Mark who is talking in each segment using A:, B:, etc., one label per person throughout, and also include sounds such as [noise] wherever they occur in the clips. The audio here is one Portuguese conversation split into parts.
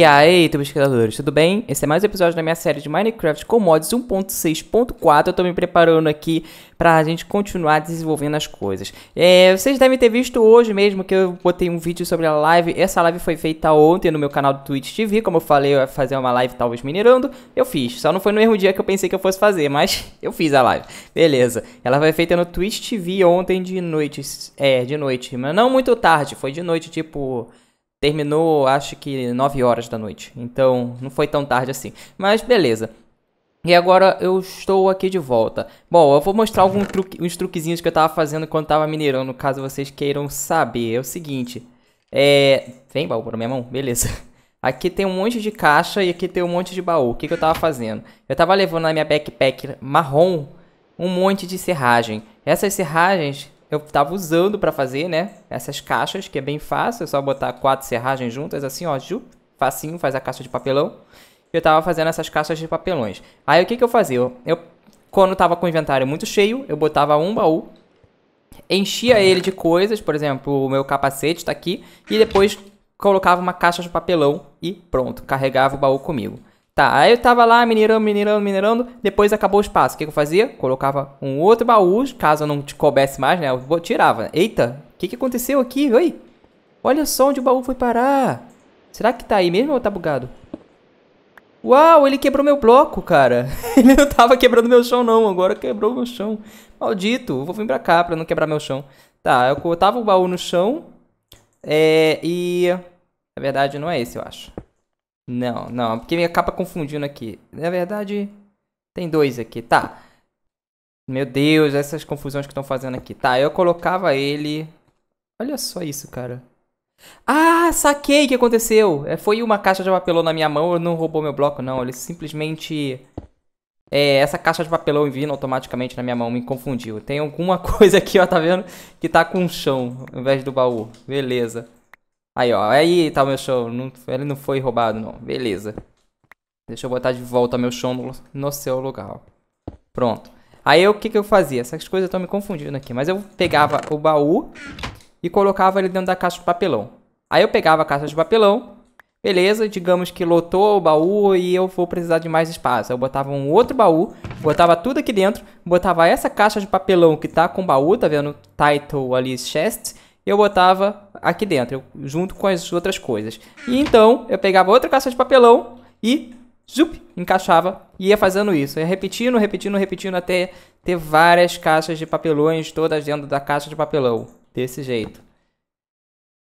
A: E aí, tubos tudo bem? Esse é mais um episódio da minha série de Minecraft com mods 1.6.4. Eu tô me preparando aqui pra gente continuar desenvolvendo as coisas. É, vocês devem ter visto hoje mesmo que eu botei um vídeo sobre a live. Essa live foi feita ontem no meu canal do Twitch TV. Como eu falei, eu ia fazer uma live talvez minerando. Eu fiz. Só não foi no mesmo dia que eu pensei que eu fosse fazer, mas [laughs] eu fiz a live. Beleza. Ela foi feita no Twitch TV ontem de noite. É, de noite. Mas não muito tarde. Foi de noite, tipo... Terminou, acho que 9 horas da noite. Então, não foi tão tarde assim. Mas beleza. E agora eu estou aqui de volta. Bom, eu vou mostrar alguns truque, uns truquezinhos que eu estava fazendo quando estava minerando, caso vocês queiram saber. É o seguinte, é... Vem, baú pra minha mão. Beleza. [laughs] Aqui tem um monte de caixa e aqui tem um monte de baú. O que, que eu estava fazendo? Eu estava levando na minha backpack marrom um monte de serragem. Essas serragens eu estava usando para fazer, né? Essas caixas, que é bem fácil, é só botar quatro serragens juntas, assim, ó, ju, facinho, faz a caixa de papelão. Eu estava fazendo essas caixas de papelões. Aí o que, que eu fazia? Eu, eu quando estava com o inventário muito cheio, eu botava um baú, enchia ele de coisas, por exemplo, o meu capacete está aqui, e depois colocava uma caixa de papelão e pronto, carregava o baú comigo. Tá, aí eu tava lá minerando, minerando, minerando, depois acabou o espaço. O que, que eu fazia? Colocava um outro baú, caso não te coubesse mais, né? Eu tirava. Eita, o que, que aconteceu aqui? Oi? Olha só onde o baú foi parar. Será que tá aí mesmo ou tá bugado? Uau, ele quebrou meu bloco, cara. [laughs] ele não tava quebrando meu chão, não. Agora quebrou meu chão. Maldito, vou vir pra cá pra não quebrar meu chão. Tá, eu tava o baú no chão. É, e... Na verdade, não é esse, eu acho. Não, não, porque me acaba confundindo aqui. Na verdade, tem dois aqui, tá. Meu Deus, essas confusões que estão fazendo aqui. Tá, eu colocava ele... Olha só isso, cara. Ah, saquei o que aconteceu. É, foi uma caixa de papelão na minha mão, não roubou meu bloco, não. Ele simplesmente... É, essa caixa de papelão vindo automaticamente na minha mão me confundiu. Tem alguma [laughs] coisa aqui, ó, tá vendo? Que tá com o chão, ao invés do baú. Beleza. Aí, ó. Aí tá o meu show. Não, ele não foi roubado, não. Beleza. Deixa eu botar de volta meu show no, no seu lugar. Ó. Pronto. Aí o que, que eu fazia? Essas coisas estão me confundindo aqui. Mas eu pegava o baú e colocava ele dentro da caixa de papelão. Aí eu pegava a caixa de papelão. Beleza, digamos que lotou o baú e eu vou precisar de mais espaço. Eu botava um outro baú, botava tudo aqui dentro, botava essa caixa de papelão que tá com o baú, tá vendo? Title ali, chest eu botava aqui dentro, junto com as outras coisas. E então eu pegava outra caixa de papelão e zup, encaixava e ia fazendo isso. Ia repetindo, repetindo, repetindo até ter várias caixas de papelões todas dentro da caixa de papelão. Desse jeito.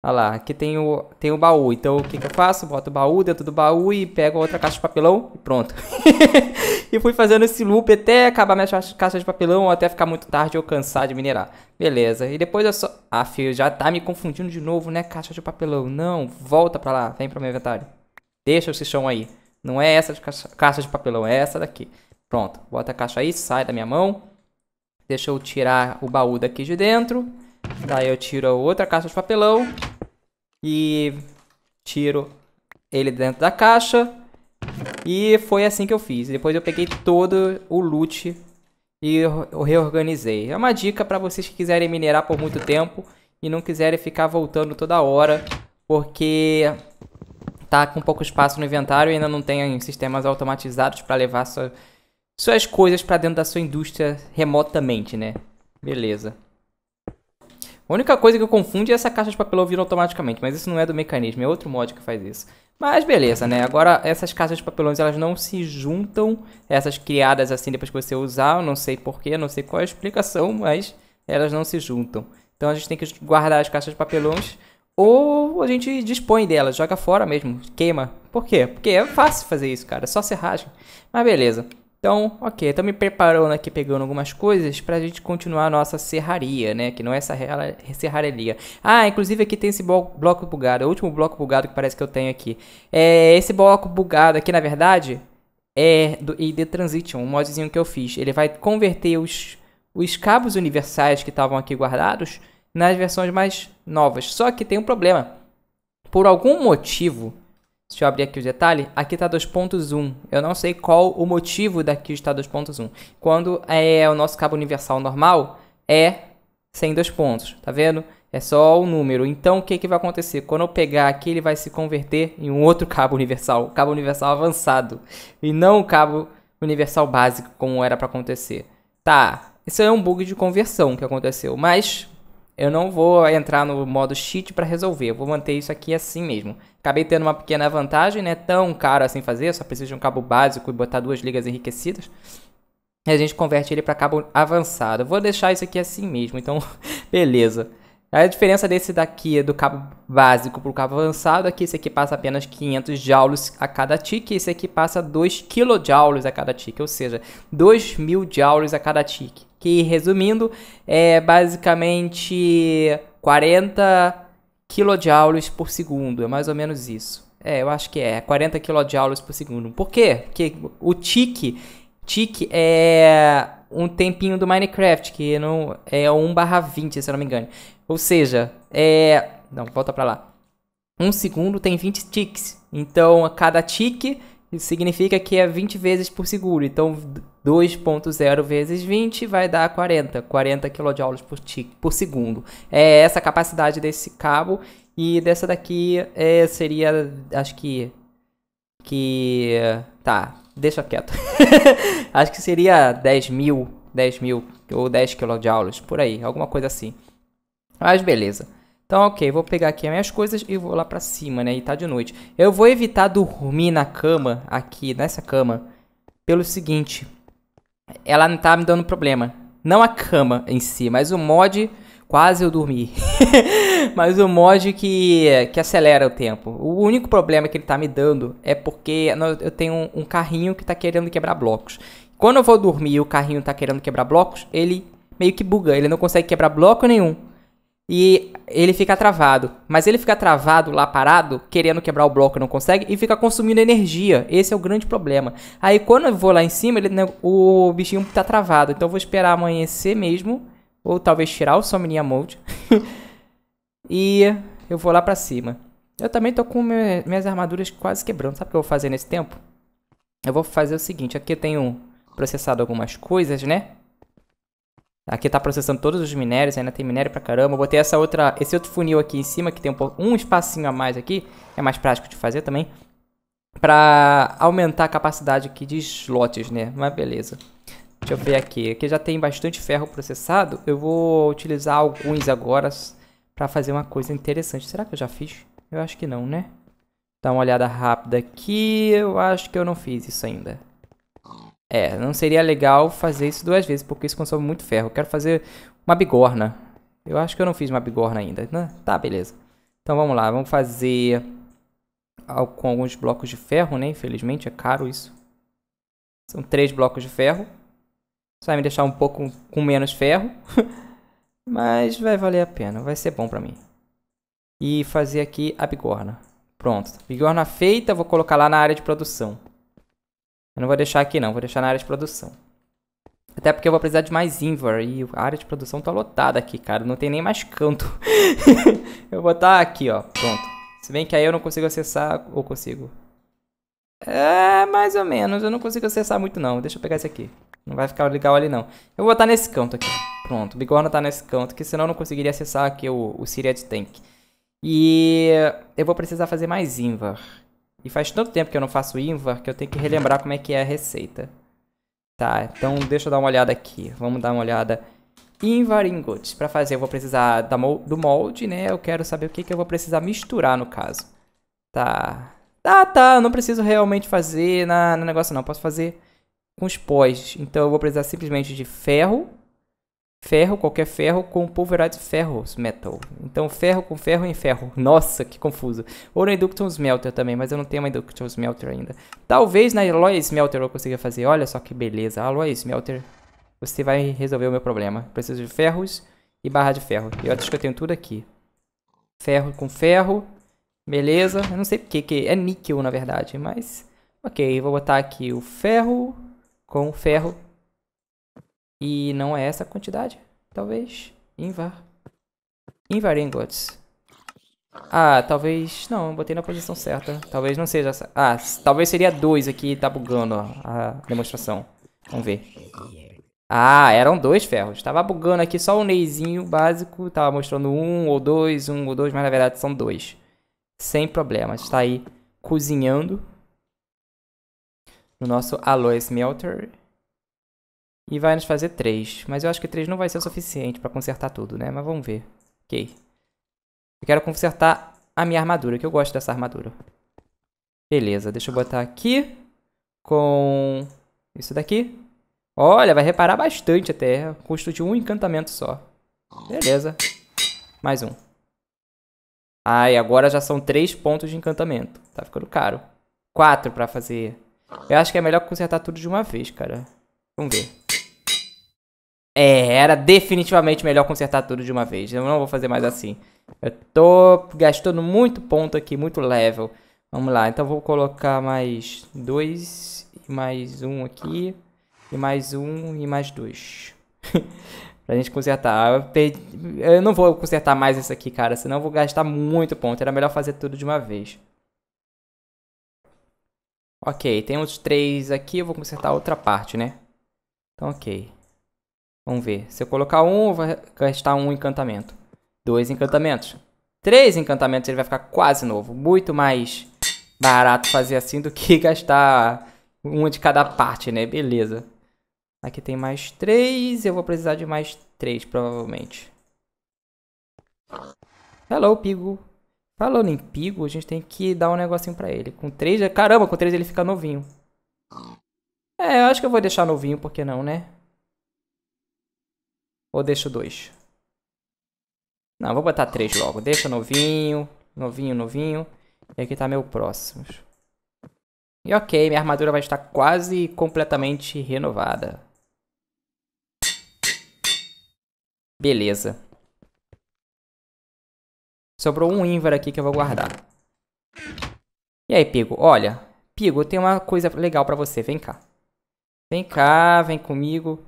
A: Olha lá, aqui tem o, tem o baú. Então, o que, que eu faço? Boto o baú dentro do baú e pego outra caixa de papelão e pronto. [laughs] e fui fazendo esse loop até acabar minha caixa de papelão ou até ficar muito tarde ou cansar de minerar. Beleza. E depois eu só... Ah, filho, já tá me confundindo de novo, né? Caixa de papelão. Não, volta pra lá. Vem pro meu inventário. Deixa esse chão aí. Não é essa de caixa, caixa de papelão, é essa daqui. Pronto. Bota a caixa aí, sai da minha mão. Deixa eu tirar o baú daqui de dentro. Daí eu tiro outra caixa de papelão e tiro ele dentro da caixa. E foi assim que eu fiz. Depois eu peguei todo o loot e eu reorganizei. É uma dica para vocês que quiserem minerar por muito tempo e não quiserem ficar voltando toda hora, porque tá com pouco espaço no inventário e ainda não tem sistemas automatizados para levar sua, suas coisas para dentro da sua indústria remotamente, né? Beleza. A única coisa que confunde é essa caixa de papelão vir automaticamente, mas isso não é do mecanismo, é outro mod que faz isso. Mas beleza, né? Agora essas caixas de papelões elas não se juntam, essas criadas assim depois que você usar, eu não sei porquê, não sei qual é a explicação, mas elas não se juntam. Então a gente tem que guardar as caixas de papelões ou a gente dispõe delas, joga fora mesmo, queima. Por quê? Porque é fácil fazer isso, cara, é só serragem. Mas beleza. Então, ok, me preparando aqui, pegando algumas coisas para a gente continuar a nossa serraria, né? Que não é essa serraria. Ah, inclusive aqui tem esse bloco bugado, é o último bloco bugado que parece que eu tenho aqui. É, esse bloco bugado aqui, na verdade, é do ID Transition, um modzinho que eu fiz. Ele vai converter os, os cabos universais que estavam aqui guardados nas versões mais novas. Só que tem um problema. Por algum motivo, Deixa eu abrir aqui o detalhe. Aqui está 2.1. Eu não sei qual o motivo daqui está 2.1. Quando é o nosso cabo universal normal, é sem dois pontos. Tá vendo? É só o número. Então, o que, que vai acontecer? Quando eu pegar aqui, ele vai se converter em um outro cabo universal. O cabo universal avançado. E não o cabo universal básico, como era para acontecer. Tá, isso é um bug de conversão que aconteceu. Mas, eu não vou entrar no modo cheat para resolver, eu vou manter isso aqui assim mesmo. Acabei tendo uma pequena vantagem, não é tão caro assim fazer, só precisa de um cabo básico e botar duas ligas enriquecidas. E a gente converte ele para cabo avançado. Eu vou deixar isso aqui assim mesmo, então [laughs] beleza. A diferença desse daqui do cabo básico para o cabo avançado é que esse aqui passa apenas 500 joules a cada tick, e esse aqui passa 2 kJ a cada tick, ou seja, 2.000 joules a cada tick que resumindo, é basicamente 40 kJ por segundo, é mais ou menos isso. É, eu acho que é 40 kJ por segundo. Por quê? Porque o tick, tick é um tempinho do Minecraft, que não é 1/20, se eu não me engano. Ou seja, é, não, volta para lá. Um segundo tem 20 ticks. Então, a cada tique isso significa que é 20 vezes por segundo. Então, 2.0 vezes 20 vai dar 40, 40 kJ por, por segundo. É essa a capacidade desse cabo. E dessa daqui é, seria, acho que. Que. Tá, deixa quieto. [laughs] acho que seria 10 mil, 10 mil ou 10 kJ, por aí, alguma coisa assim. Mas beleza. Então, ok, vou pegar aqui as minhas coisas e vou lá pra cima, né? E tá de noite. Eu vou evitar dormir na cama, aqui, nessa cama, pelo seguinte. Ela não tá me dando problema. Não a cama em si, mas o mod... Quase eu dormi. [laughs] mas o mod que, que acelera o tempo. O único problema que ele tá me dando é porque eu tenho um, um carrinho que tá querendo quebrar blocos. Quando eu vou dormir e o carrinho tá querendo quebrar blocos, ele meio que buga. Ele não consegue quebrar bloco nenhum e ele fica travado. Mas ele fica travado lá parado, querendo quebrar o bloco, não consegue, e fica consumindo energia. Esse é o grande problema. Aí quando eu vou lá em cima, ele, né, o bichinho está travado. Então eu vou esperar amanhecer mesmo, ou talvez tirar o Somnia Mode. [laughs] e eu vou lá pra cima. Eu também tô com minhas armaduras quase quebrando. Sabe o que eu vou fazer nesse tempo? Eu vou fazer o seguinte, aqui eu tenho processado algumas coisas, né? Aqui tá processando todos os minérios, ainda tem minério pra caramba. Vou botei essa outra, esse outro funil aqui em cima, que tem um, um espacinho a mais aqui. É mais prático de fazer também. Pra aumentar a capacidade aqui de slots, né? Mas beleza. Deixa eu ver aqui. Aqui já tem bastante ferro processado. Eu vou utilizar alguns agora pra fazer uma coisa interessante. Será que eu já fiz? Eu acho que não, né? Dá uma olhada rápida aqui. Eu acho que eu não fiz isso ainda. É, não seria legal fazer isso duas vezes, porque isso consome muito ferro. Eu quero fazer uma bigorna. Eu acho que eu não fiz uma bigorna ainda, né? Tá, beleza. Então vamos lá, vamos fazer com alguns blocos de ferro, né? Infelizmente é caro isso. São três blocos de ferro. Isso vai me deixar um pouco com menos ferro. [laughs] Mas vai valer a pena, vai ser bom pra mim. E fazer aqui a bigorna. Pronto, bigorna feita, vou colocar lá na área de produção. Eu não vou deixar aqui não, vou deixar na área de produção. Até porque eu vou precisar de mais Invar e a área de produção tá lotada aqui, cara. Não tem nem mais canto. [laughs] eu vou botar aqui, ó. Pronto. Se bem que aí eu não consigo acessar... Ou consigo? É, mais ou menos. Eu não consigo acessar muito, não. Deixa eu pegar esse aqui. Não vai ficar legal ali, não. Eu vou botar nesse canto aqui. Pronto, o bigorna tá nesse canto, que senão eu não conseguiria acessar aqui o, o Syriad Tank. E eu vou precisar fazer mais Invar. E faz tanto tempo que eu não faço Invar que eu tenho que relembrar como é que é a receita. Tá, então deixa eu dar uma olhada aqui. Vamos dar uma olhada. Invar ingots. Para fazer eu vou precisar do molde, né? Eu quero saber o que, que eu vou precisar misturar no caso. Tá. Ah, tá. Eu não preciso realmente fazer na, no negócio não. Eu posso fazer com os pós. Então eu vou precisar simplesmente de ferro ferro, qualquer ferro, com pulverized ferrous metal. Então, ferro com ferro em ferro. Nossa, que confuso. Ou na Induction Smelter também, mas eu não tenho uma Induction Smelter ainda. Talvez na Alloy Smelter eu consiga fazer. Olha só que beleza. Alloy Smelter, você vai resolver o meu problema. Preciso de ferros e barra de ferro. Eu acho que eu tenho tudo aqui. Ferro com ferro. Beleza. Eu não sei porque que é níquel, na verdade, mas... Ok, vou botar aqui o ferro com ferro e não é essa a quantidade? Talvez. Invar. Invaringlots. Ah, talvez... Não, botei na posição certa. Talvez não seja essa. Ah, talvez seria dois aqui. Tá bugando ó, a demonstração. Vamos ver. Ah, eram dois ferros. Tava bugando aqui só o um neizinho básico. Tava mostrando um ou dois, um ou dois. Mas na verdade são dois. Sem problemas. Está aí cozinhando. No nosso Aloe Smelter. E vai nos fazer 3. Mas eu acho que 3 não vai ser o suficiente pra consertar tudo, né? Mas vamos ver. Ok. Eu quero consertar a minha armadura, que eu gosto dessa armadura. Beleza, deixa eu botar aqui. Com isso daqui. Olha, vai reparar bastante até. Custo de um encantamento só. Beleza. Mais um. Ai, agora já são três pontos de encantamento. Tá ficando caro. Quatro pra fazer. Eu acho que é melhor consertar tudo de uma vez, cara. Vamos ver. É, era definitivamente melhor consertar tudo de uma vez. Eu não vou fazer mais assim. Eu tô gastando muito ponto aqui, muito level. Vamos lá, então vou colocar mais dois, e mais um aqui, e mais um, e mais dois. [laughs] pra gente consertar. Eu, perdi... eu, não vou consertar mais isso aqui, cara, senão eu vou gastar muito ponto. Era melhor fazer tudo de uma vez. Ok, tem uns três aqui, eu vou consertar outra parte, né? Então, ok. Vamos ver. Se eu colocar um, vai gastar um encantamento. Dois encantamentos. Três encantamentos, ele vai ficar quase novo. Muito mais barato fazer assim do que [laughs] gastar um de cada parte, né? Beleza. Aqui tem mais três. Eu vou precisar de mais três, provavelmente. Hello, Pigo. Falando em Pigo, a gente tem que dar um negocinho pra ele. Com três... Caramba, com três ele fica novinho. É, eu acho que eu vou deixar novinho, porque não, né? Ou deixo dois? Não, vou botar três logo. Deixa novinho, novinho, novinho. E aqui tá meu próximo E ok, minha armadura vai estar quase completamente renovada. Beleza. Sobrou um Invar aqui que eu vou guardar. E aí, Pigo? Olha, Pigo, eu tenho uma coisa legal pra você. Vem cá. Vem cá, vem comigo.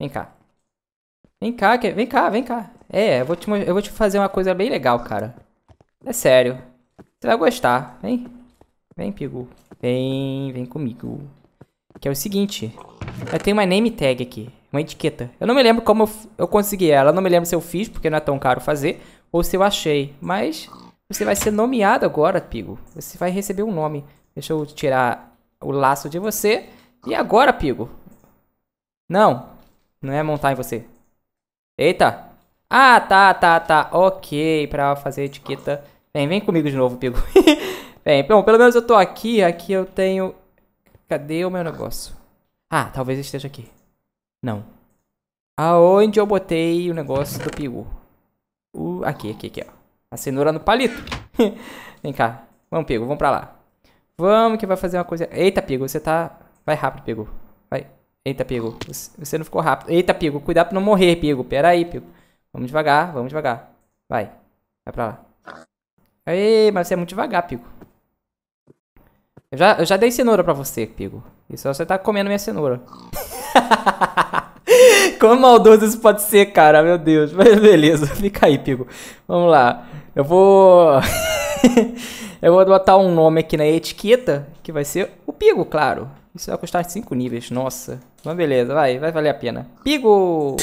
A: Vem cá. Vem cá, que... vem cá, vem cá. É, eu vou, te... eu vou te fazer uma coisa bem legal, cara. É sério. Você vai gostar. Vem. Vem, Pigu. Vem, vem comigo. Que é o seguinte. Eu tenho uma name tag aqui. Uma etiqueta. Eu não me lembro como eu, eu consegui ela. Eu não me lembro se eu fiz, porque não é tão caro fazer. Ou se eu achei. Mas você vai ser nomeado agora, Pigo. Você vai receber um nome. Deixa eu tirar o laço de você. E agora, Pigo? Não. Não é montar em você. Eita. Ah, tá, tá, tá. Ok, pra fazer etiqueta. Vem, vem comigo de novo, Pigo. [laughs] vem, bom, pelo menos eu tô aqui. Aqui eu tenho... Cadê o meu negócio? Ah, talvez esteja aqui. Não. Aonde eu botei o negócio do Pigo? Uh, aqui, aqui, aqui, ó. A cenoura no palito. [laughs] Vem cá. Vamos, Pigo, vamos pra lá. Vamos que vai fazer uma coisa... Eita, Pigo, você tá... Vai rápido, Pigo. Eita, Pigo. Você não ficou rápido. Eita, Pigo. Cuidado pra não morrer, Pigo. Pera aí, Pigo. Vamos devagar, vamos devagar. Vai. Vai pra lá. Aê, mas você é muito devagar, Pigo. Eu já, eu já dei cenoura pra você, Pigo. Isso, você tá comendo minha cenoura. Como [laughs] maldoso isso pode ser, cara? Meu Deus. Mas [laughs] beleza, [laughs] fica aí, Pigo. Vamos lá. Eu vou. eu vou botar um nome aqui na etiqueta, que vai ser o Pigo, claro. Isso vai custar 5 níveis, nossa. Mas beleza, vai, vai valer a pena. Pigo!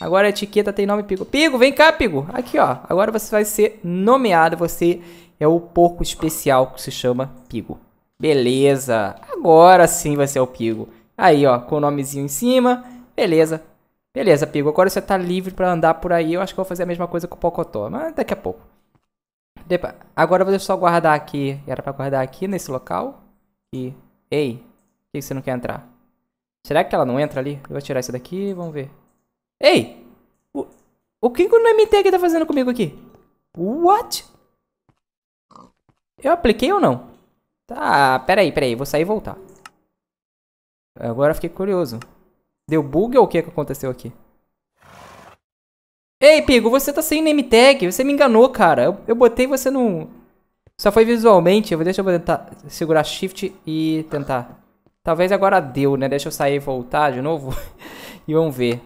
A: Agora a etiqueta tem nome Pigo. Pigo, vem cá, Pigo. Aqui, ó. Agora você vai ser nomeado. Você é o porco especial que se chama Pigo. Beleza. Agora sim vai ser o Pigo. Aí, ó, com o nomezinho em cima. Beleza. Beleza, Pigo. Agora você tá livre para andar por aí. Eu acho que eu vou fazer a mesma coisa com o Pocotó. Mas daqui a pouco. Depa... Agora eu vou só guardar aqui. Era para guardar aqui nesse local. E... Ei, por que você não quer entrar? Será que ela não entra ali? Eu vou tirar isso daqui, vamos ver. Ei! O, é que, que o MTG tá fazendo comigo aqui? What? Eu apliquei ou não? Tá, peraí, peraí. Vou sair e voltar. Agora fiquei curioso. Deu bug ou o que que aconteceu aqui? Ei, Pigo, você tá sem name tag. Você me enganou, cara. Eu, eu botei você no... Só foi visualmente. Eu vou, deixa eu tentar segurar shift e tentar. Talvez agora deu, né? Deixa eu sair e voltar de novo. [laughs] e vamos ver.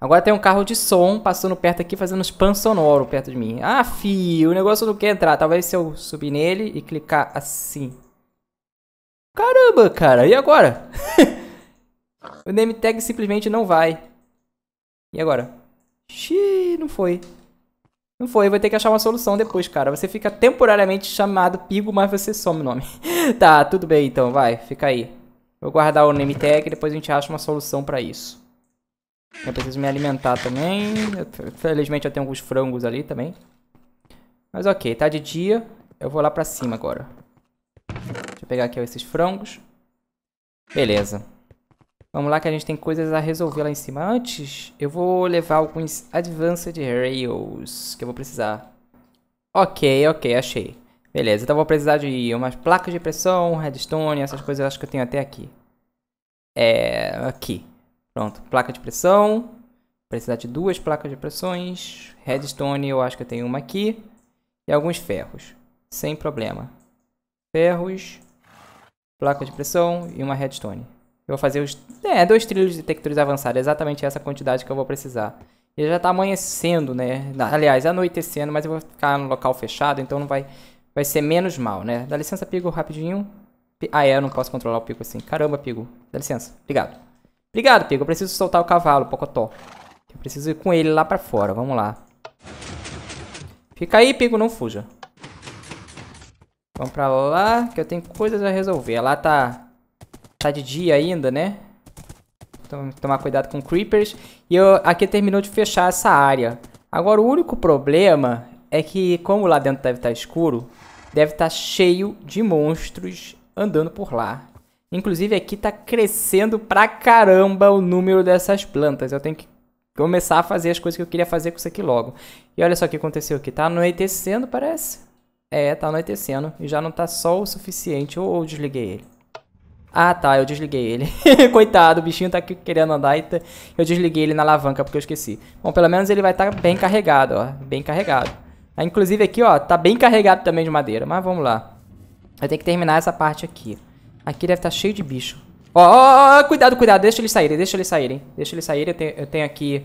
A: Agora tem um carro de som passando perto aqui, fazendo spam sonoro perto de mim. Ah, fio, o negócio não quer entrar. Talvez se eu subir nele e clicar assim. Caramba, cara, e agora? [laughs] o name tag simplesmente não vai. E agora? Xiii, não foi. Não foi, vai ter que achar uma solução depois, cara. Você fica temporariamente chamado Pigo, mas você some o nome. [laughs] tá, tudo bem então, vai, fica aí. Vou guardar o name tag e depois a gente acha uma solução pra isso. Eu preciso me alimentar também. felizmente eu tenho alguns frangos ali também. Mas ok, tá de dia. Eu vou lá pra cima agora. Deixa eu pegar aqui esses frangos. Beleza. Vamos lá que a gente tem coisas a resolver lá em cima. Antes, eu vou levar alguns Advanced Rails que eu vou precisar. Ok, ok, achei. Beleza, então vou precisar de umas placas de pressão, redstone, essas coisas eu acho que eu tenho até aqui. É, aqui. Pronto, placa de pressão. Precisar de duas placas de pressões. Redstone eu acho que eu tenho uma aqui. E alguns ferros. Sem problema. Ferros, placa de pressão e uma redstone. Eu vou fazer os... É, dois trilhos de detectores avançados. É exatamente essa quantidade que eu vou precisar. E já tá amanhecendo, né? Aliás, anoitecendo, mas eu vou ficar no local fechado, então não vai... Vai ser menos mal, né? Dá licença, Pigo, rapidinho. Ah, é, eu não posso controlar o Pigo assim. Caramba, Pigo. Dá licença. Obrigado. Obrigado, Pigo. Eu preciso soltar o cavalo, Pocotó. Eu preciso ir com ele lá pra fora. Vamos lá. Fica aí, Pigo. Não fuja. Vamos pra lá, que eu tenho coisas a resolver. Lá tá Tá de dia ainda, né? Então, tomar cuidado com creepers. E eu, aqui terminou de fechar essa área. Agora, o único problema é que, como lá dentro deve estar tá escuro, deve estar tá cheio de monstros andando por lá. Inclusive, aqui tá crescendo pra caramba o número dessas plantas. Eu tenho que começar a fazer as coisas que eu queria fazer com isso aqui logo. E olha só o que aconteceu aqui. Tá anoitecendo, parece. É, tá anoitecendo. E já não tá sol o suficiente. Ou, ou desliguei ele. Ah, tá, eu desliguei ele. [laughs] Coitado, o bichinho tá aqui querendo andar e eu desliguei ele na alavanca porque eu esqueci. Bom, pelo menos ele vai estar tá bem carregado, ó. Bem carregado. Ah, inclusive aqui, ó, tá bem carregado também de madeira. Mas vamos lá. Eu tenho que terminar essa parte aqui. Aqui deve estar tá cheio de bicho. Ó, ó, ó, cuidado, cuidado. Deixa eles saírem, deixa eles saírem. Deixa eles saírem. Eu tenho, eu tenho aqui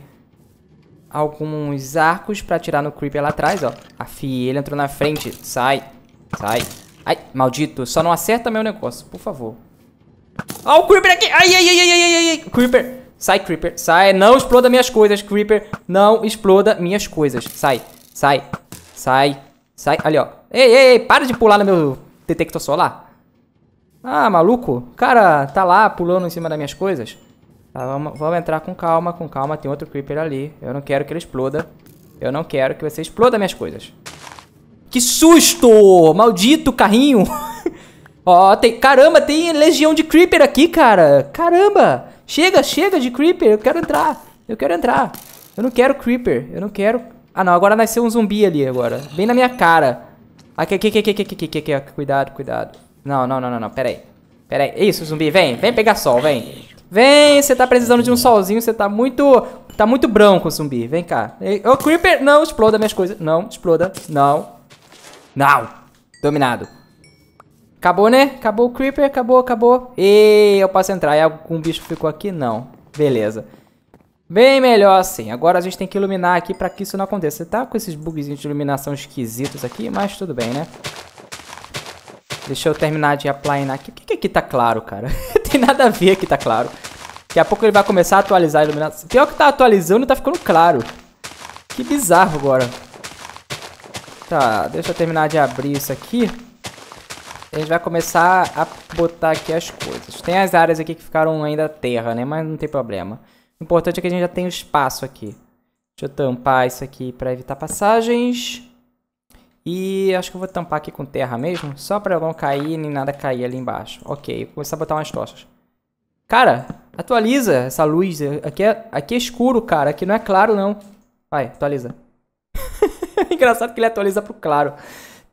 A: alguns arcos pra tirar no Creeper lá atrás, ó. Afi, ele entrou na frente. Sai, sai. Ai, maldito. Só não acerta meu negócio, por favor. Ó, oh, o Creeper aqui. Ai, ai, ai, ai, ai, ai, ai. Creeper. Sai, Creeper. Sai. Não exploda minhas coisas, Creeper. Não exploda minhas coisas. Sai. Sai. Sai. Sai. Ali, ó. Ei, ei, ei. Para de pular no meu detector solar. Ah, maluco. Cara, tá lá pulando em cima das minhas coisas. Tá, vamos, vamos entrar com calma, com calma. Tem outro Creeper ali. Eu não quero que ele exploda. Eu não quero que você exploda minhas coisas. Que susto! Maldito carrinho! [laughs] Ó, oh, tem. Caramba, tem legião de Creeper aqui, cara. Caramba! Chega, chega de Creeper. Eu quero entrar. Eu quero entrar. Eu não quero Creeper. Eu não quero. Ah, não. Agora nasceu um zumbi ali agora. Bem na minha cara. Aqui, ah, aqui, aqui, aqui, aqui, aqui, aqui, aqui. Cuidado, cuidado. Não, não, não, não, não. Pera aí. Pera aí. Isso, zumbi. Vem, vem pegar sol, vem. Vem, você tá precisando de um solzinho. Você tá muito. Tá muito branco, zumbi. Vem cá. Ô, oh, Creeper. Não, exploda minhas coisas. Não, exploda. Não. Não. Dominado. Acabou, né? Acabou o Creeper, acabou, acabou. E eu posso entrar. E algum bicho ficou aqui? Não. Beleza. Bem melhor assim. Agora a gente tem que iluminar aqui pra que isso não aconteça. Você tá com esses bugzinhos de iluminação esquisitos aqui, mas tudo bem, né? Deixa eu terminar de aplanar aqui. O que, que aqui tá claro, cara? [laughs] tem nada a ver que tá claro. Daqui a pouco ele vai começar a atualizar a iluminação. Pior que tá atualizando, tá ficando claro. Que bizarro agora. Tá, deixa eu terminar de abrir isso aqui a gente vai começar a botar aqui as coisas. Tem as áreas aqui que ficaram ainda terra, né? Mas não tem problema. O importante é que a gente já tem o espaço aqui. Deixa eu tampar isso aqui para evitar passagens. E acho que eu vou tampar aqui com terra mesmo, só para não cair nem nada cair ali embaixo. Ok, vou começar a botar umas tochas. Cara, atualiza essa luz. Aqui é, aqui é escuro, cara. Aqui não é claro, não. Vai, atualiza. [laughs] Engraçado que ele atualiza pro claro.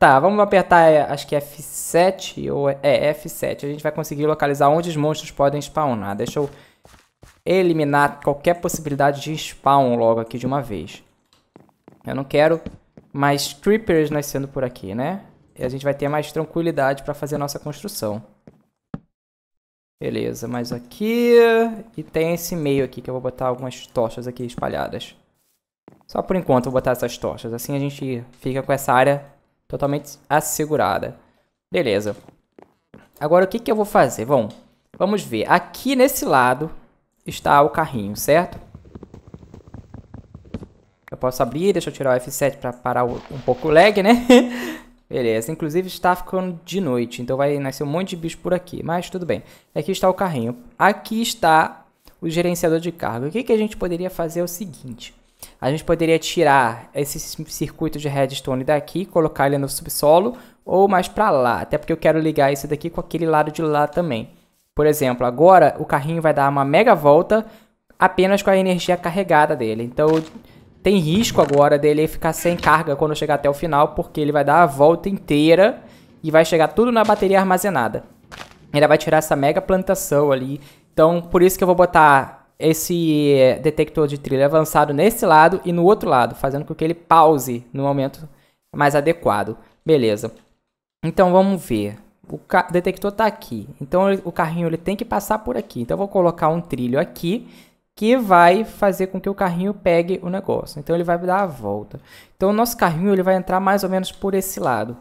A: Tá, vamos apertar, é, acho que é F7 ou é, é F7. A gente vai conseguir localizar onde os monstros podem spawnar. Deixa eu eliminar qualquer possibilidade de spawn logo aqui de uma vez. Eu não quero mais creepers nascendo por aqui, né? E a gente vai ter mais tranquilidade para fazer a nossa construção. Beleza, mais aqui... E tem esse meio aqui que eu vou botar algumas tochas aqui espalhadas. Só por enquanto eu vou botar essas tochas. Assim a gente fica com essa área totalmente assegurada. Beleza. Agora, o que, que eu vou fazer? Bom, vamos ver. Aqui nesse lado está o carrinho, certo? Eu posso abrir, deixa eu tirar o F7 para parar um pouco o lag, né? [laughs] Beleza, inclusive está ficando de noite, então vai nascer um monte de bicho por aqui, mas tudo bem. Aqui está o carrinho. Aqui está o gerenciador de carga. O que, que a gente poderia fazer é o seguinte. A gente poderia tirar esse circuito de redstone daqui, colocar ele no subsolo ou mais para lá, até porque eu quero ligar isso daqui com aquele lado de lá também. Por exemplo, agora o carrinho vai dar uma mega volta apenas com a energia carregada dele. Então tem risco agora dele ficar sem carga quando chegar até o final, porque ele vai dar a volta inteira e vai chegar tudo na bateria armazenada. Ele vai tirar essa mega plantação ali. Então por isso que eu vou botar esse eh, detector de trilha avançado nesse lado e no outro lado, fazendo com que ele pause no momento mais adequado. Beleza. Então vamos ver. O detector está aqui. Então o carrinho ele tem que passar por aqui. Então eu vou colocar um trilho aqui que vai fazer com que o carrinho pegue o negócio. Então ele vai dar a volta. Então o nosso carrinho ele vai entrar mais ou menos por esse lado.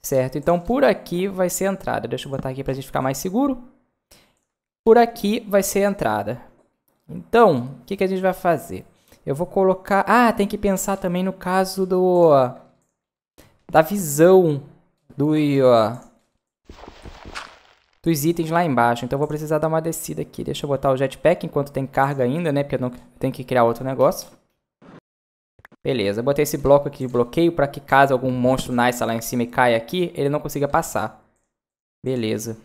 A: Certo? Então por aqui vai ser a entrada. Deixa eu botar aqui para a gente ficar mais seguro. Por aqui vai ser a entrada. Então, o que, que a gente vai fazer? Eu vou colocar... Ah, tem que pensar também no caso do... Da visão do, dos itens lá embaixo. Então eu vou precisar dar uma descida aqui. Deixa eu botar o jetpack enquanto tem carga ainda, né? Porque eu não tem que criar outro negócio. Beleza, eu botei esse bloco aqui de bloqueio para que caso algum monstro nasça lá em cima e caia aqui, ele não consiga passar. Beleza.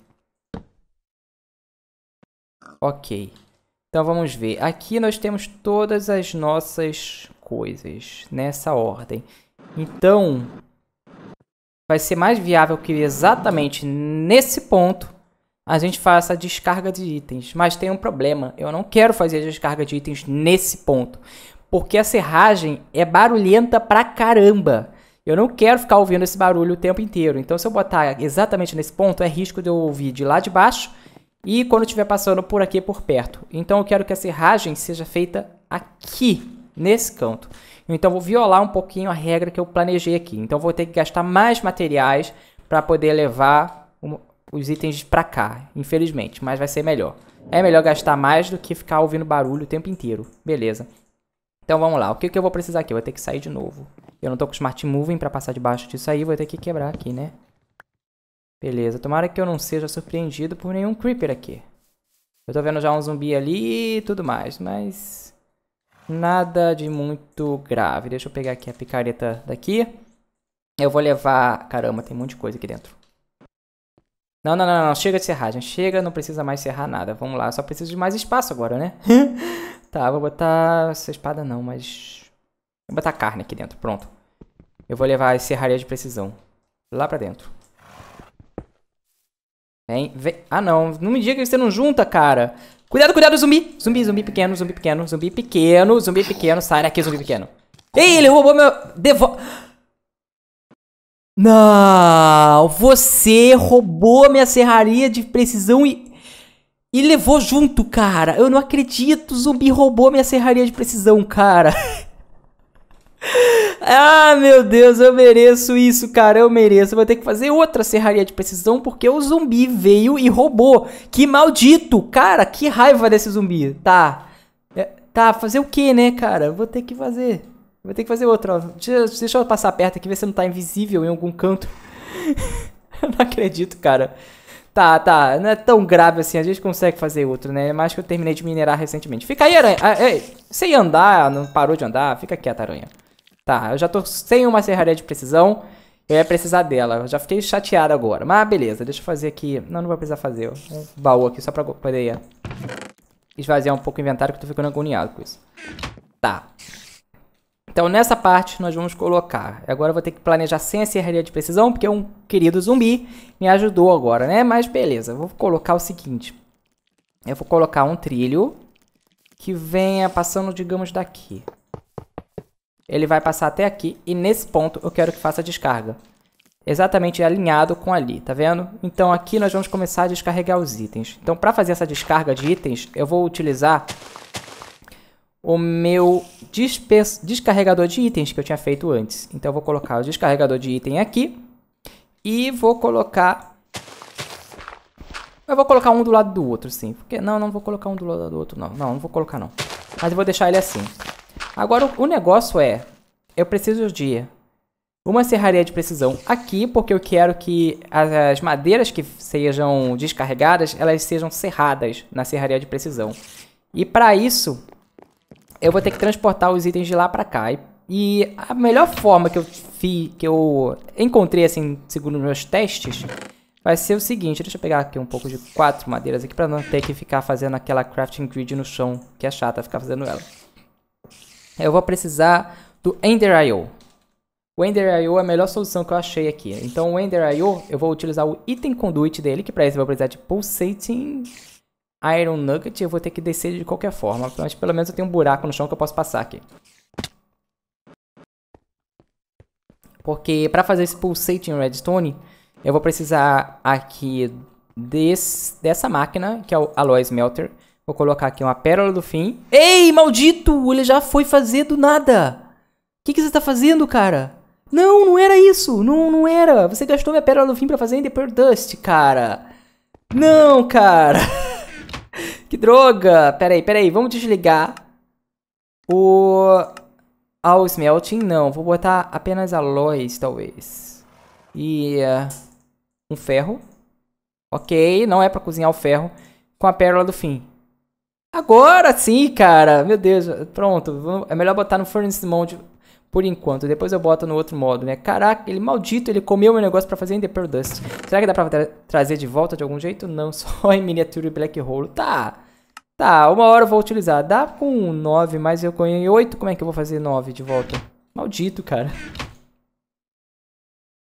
A: Ok. Então vamos ver. Aqui nós temos todas as nossas coisas nessa ordem. Então vai ser mais viável que exatamente nesse ponto a gente faça a descarga de itens. Mas tem um problema. Eu não quero fazer a descarga de itens nesse ponto. Porque a serragem é barulhenta pra caramba. Eu não quero ficar ouvindo esse barulho o tempo inteiro. Então, se eu botar exatamente nesse ponto, é risco de eu ouvir de lá de baixo e quando estiver passando por aqui por perto. Então eu quero que a serragem seja feita aqui, nesse canto. Então eu vou violar um pouquinho a regra que eu planejei aqui. Então eu vou ter que gastar mais materiais para poder levar os itens para cá, infelizmente, mas vai ser melhor. É melhor gastar mais do que ficar ouvindo barulho o tempo inteiro. Beleza. Então vamos lá. O que, que eu vou precisar aqui? Eu vou ter que sair de novo. Eu não tô com o Smart Moving para passar debaixo disso aí. Vou ter que quebrar aqui, né? Beleza, tomara que eu não seja surpreendido por nenhum Creeper aqui. Eu tô vendo já um zumbi ali e tudo mais, mas... Nada de muito grave. Deixa eu pegar aqui a picareta daqui. Eu vou levar... Caramba, tem um monte de coisa aqui dentro. Não, não, não, não. Chega de serragem. Chega, não precisa mais serrar nada. Vamos lá, só preciso de mais espaço agora, né? [laughs] tá, vou botar... Essa espada não, mas... Vou botar carne aqui dentro, pronto. Eu vou levar a serraria de precisão lá pra dentro. Vem, vem. Ah, não. Não me diga que você não junta, cara. Cuidado, cuidado, zumbi. Zumbi, zumbi pequeno, zumbi pequeno, zumbi pequeno, zumbi pequeno. Sai daqui, zumbi pequeno. Ei, ele roubou meu... Devo... Não, você roubou minha serraria de precisão e... E levou junto, cara. Eu não acredito. zumbi roubou minha serraria de precisão, cara. [laughs] ah, meu Deus, eu mereço isso, cara, eu mereço. vou ter que fazer outra serraria de precisão porque o zumbi veio e roubou. Que maldito! Cara, que raiva desse zumbi. Tá. É, tá, fazer o que, né, cara? Vou ter que fazer. Vou ter que fazer outra. Deixa, deixa eu passar perto aqui, ver se não tá invisível em algum canto. [laughs] eu não acredito, cara. Tá, tá. Não é tão grave assim. A gente consegue fazer outro, né? Mas que eu terminei de minerar recentemente. Fica aí, aranha. Ah, ei, sem andar, não parou de andar. Fica quieta, aranha. Tá, eu já tô sem uma serraria de precisão. Eu ia precisar dela. Eu já fiquei chateado agora. Mas beleza, deixa eu fazer aqui. Não, não vou precisar fazer. Um baú aqui só pra poder esvaziar um pouco o inventário que eu tô ficando agoniado com isso. Tá. Então nessa parte nós vamos colocar. Agora eu vou ter que planejar sem a serraria de precisão, porque um querido zumbi me ajudou agora, né? Mas beleza, vou colocar o seguinte. Eu vou colocar um trilho que venha passando, digamos, daqui ele vai passar até aqui e nesse ponto eu quero que faça a descarga. Exatamente alinhado com ali, tá vendo? Então aqui nós vamos começar a descarregar os itens. Então para fazer essa descarga de itens, eu vou utilizar o meu descarregador de itens que eu tinha feito antes. Então eu vou colocar o descarregador de item aqui e vou colocar... Eu vou colocar um do lado do outro, sim. Porque... Não, não vou colocar um do lado do outro, não. Não, não vou colocar, não. Mas eu vou deixar ele assim. Agora o negócio é, eu preciso de uma serraria de precisão aqui, porque eu quero que as madeiras que sejam descarregadas, elas sejam serradas na serraria de precisão. E para isso, eu vou ter que transportar os itens de lá para cá. E a melhor forma que eu fi, que eu encontrei assim, segundo meus testes, vai ser o seguinte, deixa eu pegar aqui um pouco de quatro madeiras aqui para não ter que ficar fazendo aquela crafting grid no chão, que é chata ficar fazendo ela eu vou precisar do Ender.io. O Ender.io é a melhor solução que eu achei aqui. Então, o Ender.io, eu vou utilizar o item conduit dele, que para isso eu vou precisar de Pulsating Iron Nugget. Eu vou ter que descer de qualquer forma, mas pelo menos eu tenho um buraco no chão que eu posso passar aqui. Porque para fazer esse Pulsating Redstone, eu vou precisar aqui desse, dessa máquina, que é o Alloy Smelter. Vou colocar aqui uma pérola do fim. Ei, maldito! Ele já foi fazer do nada. O que, que, você tá fazendo, cara? Não, não era isso. Não, não era. Você gastou minha pérola do fim pra fazer Enderpearl Dust, cara. Não, cara. [laughs] que droga. Peraí, peraí. Vamos desligar o... Ao smelting, não. Vou botar apenas alóis, talvez. E uh, um ferro. Ok, não é pra cozinhar o ferro. Com a pérola do fim. Agora sim, cara. Meu Deus. Pronto. É melhor botar no Furnace Mode por enquanto. Depois eu boto no outro modo, né? Caraca, ele maldito, ele comeu meu negócio pra fazer em Pearl Dust. Será que dá pra tra trazer de volta de algum jeito? Não, [laughs] só em miniatura e Black Hole. Tá. Tá, uma hora eu vou utilizar. Dá com 9, mas eu ganhei 8. Como é que eu vou fazer 9 de volta? Maldito, cara.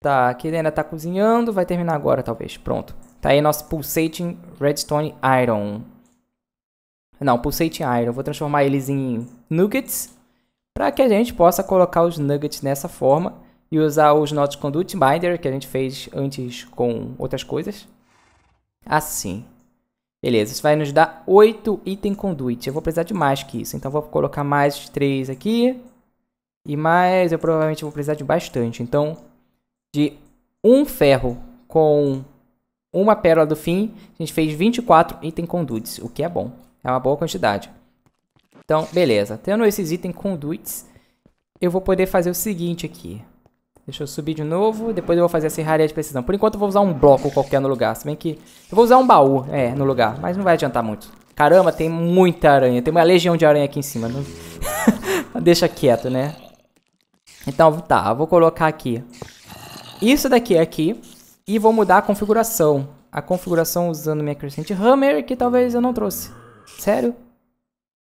A: Tá, aqui ele ainda tá cozinhando. Vai terminar agora, talvez. Pronto. Tá aí nosso Pulsating Redstone Iron. Não, Pulsate Iron. Vou transformar eles em Nuggets para que a gente possa colocar os Nuggets nessa forma e usar os Notes Conduit Binder que a gente fez antes com outras coisas. Assim. Beleza, isso vai nos dar 8 item conduit. Eu vou precisar de mais que isso, então vou colocar mais 3 aqui. E mais, eu provavelmente vou precisar de bastante. Então, de um ferro com uma pérola do fim, a gente fez 24 item conduits, o que é bom. É uma boa quantidade. Então, beleza. Tendo esses itens conduits, eu vou poder fazer o seguinte aqui. Deixa eu subir de novo, depois eu vou fazer a serraria de precisão. Por enquanto eu vou usar um bloco qualquer no lugar, se bem que... Eu vou usar um baú, é, no lugar, mas não vai adiantar muito. Caramba, tem muita aranha, tem uma legião de aranha aqui em cima. Não... [laughs] Deixa quieto, né? Então, tá, eu vou colocar aqui. Isso daqui é aqui. E vou mudar a configuração. A configuração usando minha crescente Hammer, que talvez eu não trouxe. Sério?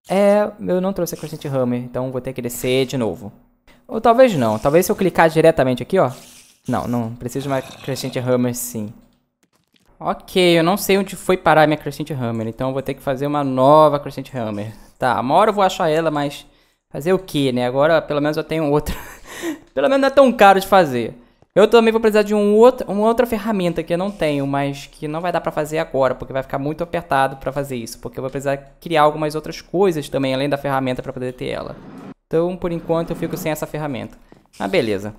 A: É, eu não trouxe a Crescent Hammer, então vou ter que descer de novo. Ou talvez não, talvez se eu clicar diretamente aqui, ó. Não, não, preciso de uma Crescent Hammer sim. Ok, eu não sei onde foi parar minha Crescent Hammer, então vou ter que fazer uma nova Crescent Hammer. Tá, uma hora eu vou achar ela, mas fazer o que, né? Agora pelo menos eu tenho outra. [laughs] pelo menos não é tão caro de fazer. Eu também vou precisar de um outro, uma outra ferramenta que eu não tenho, mas que não vai dar para fazer agora, porque vai ficar muito apertado para fazer isso, porque eu vou precisar criar algumas outras coisas também, além da ferramenta para poder ter ela. Então, por enquanto, eu fico sem essa ferramenta. Ah, beleza.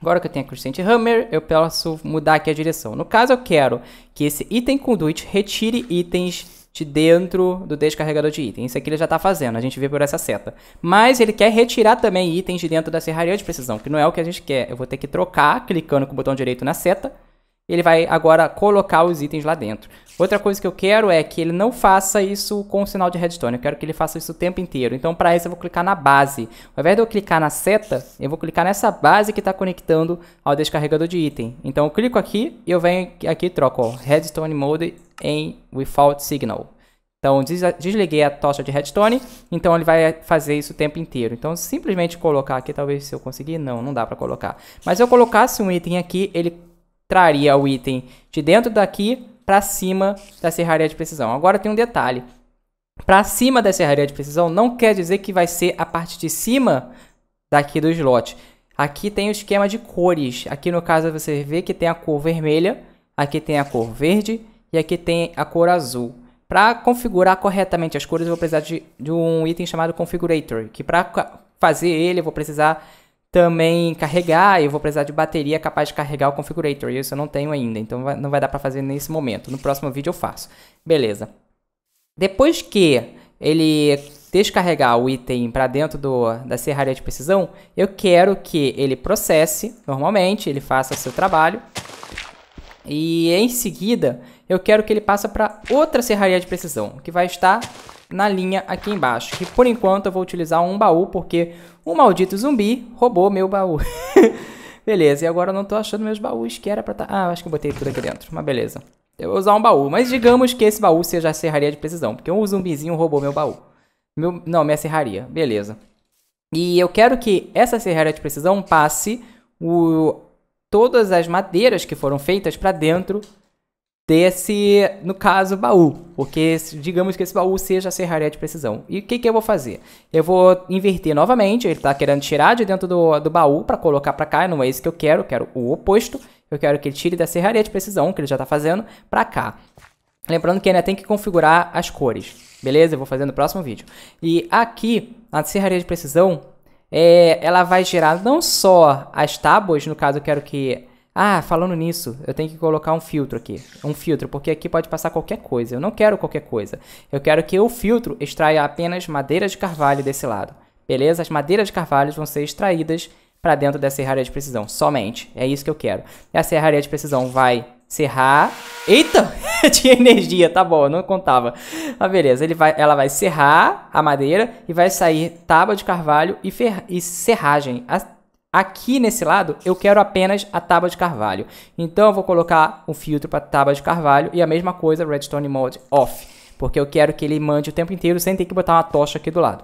A: Agora que eu tenho a Crescent Hammer, eu posso mudar aqui a direção. No caso, eu quero que esse item Conduit retire itens de dentro do descarregador de itens. Isso aqui ele já está fazendo, a gente vê por essa seta. Mas ele quer retirar também itens de dentro da serraria de precisão, que não é o que a gente quer. Eu vou ter que trocar clicando com o botão direito na seta. Ele vai agora colocar os itens lá dentro. Outra coisa que eu quero é que ele não faça isso com o sinal de redstone. Eu quero que ele faça isso o tempo inteiro. Então, para isso, eu vou clicar na base. Ao invés de eu clicar na seta, eu vou clicar nessa base que está conectando ao descarregador de item. Então, eu clico aqui e eu venho aqui e troco ó, redstone mode em Without Signal. Então, desliguei a tocha de redstone, então ele vai fazer isso o tempo inteiro. Então, simplesmente colocar aqui, talvez se eu conseguir, não, não dá para colocar. Mas se eu colocasse um item aqui, ele traria o item de dentro daqui para cima da serraria de precisão. Agora tem um detalhe. Para cima da serraria de precisão não quer dizer que vai ser a parte de cima daqui do slot. Aqui tem o esquema de cores. Aqui no caso você vê que tem a cor vermelha, aqui tem a cor verde e aqui tem a cor azul. Para configurar corretamente as cores, eu vou precisar de, de um item chamado Configurator, que para fazer ele eu vou precisar também carregar, eu vou precisar de bateria capaz de carregar o configurator, e isso eu não tenho ainda, então não vai dar para fazer nesse momento. No próximo vídeo eu faço. Beleza. Depois que ele descarregar o item para dentro do, da serraria de precisão, eu quero que ele processe normalmente, ele faça seu trabalho, e em seguida eu quero que ele passe para outra serraria de precisão, que vai estar na linha aqui embaixo. Que por enquanto eu vou utilizar um baú, porque o um maldito zumbi roubou meu baú. [laughs] beleza, e agora eu não estou achando meus baús, que era para estar... Tá- ah, acho que eu botei tudo aqui dentro, mas beleza. Eu vou usar um baú, mas digamos que esse baú seja a serraria de precisão, porque um zumbizinho roubou meu baú. Meu... Não, minha serraria, beleza. E eu quero que essa serraria de precisão passe o... todas as madeiras que foram feitas para dentro desse, no caso, baú. Porque digamos que esse baú seja a serraria de precisão. E o que, que eu vou fazer? Eu vou inverter novamente, ele está querendo tirar de dentro do, do baú para colocar para cá, não é isso que eu quero, eu quero o oposto. Eu quero que ele tire da serraria de precisão, que ele já está fazendo, para cá. Lembrando que ainda né, tem que configurar as cores, beleza? Eu vou fazer no próximo vídeo. E aqui, na serraria de precisão, é, ela vai gerar não só as tábuas, no caso eu quero que ah, falando nisso, eu tenho que colocar um filtro aqui. Um filtro, porque aqui pode passar qualquer coisa. Eu não quero qualquer coisa. Eu quero que o filtro extraia apenas madeira de carvalho desse lado. Beleza? As madeiras de carvalho vão ser extraídas para dentro da serraria de precisão. Somente. É isso que eu quero. E a serraria de precisão vai serrar. Eita! [laughs] Tinha energia, tá bom, eu não contava. Mas beleza, ele vai, ela vai serrar a madeira e vai sair tábua de carvalho e, e serragem. A Aqui nesse lado, eu quero apenas a tábua de carvalho. Então eu vou colocar um filtro para tábua de carvalho e a mesma coisa, redstone mode off, porque eu quero que ele mande o tempo inteiro sem ter que botar uma tocha aqui do lado.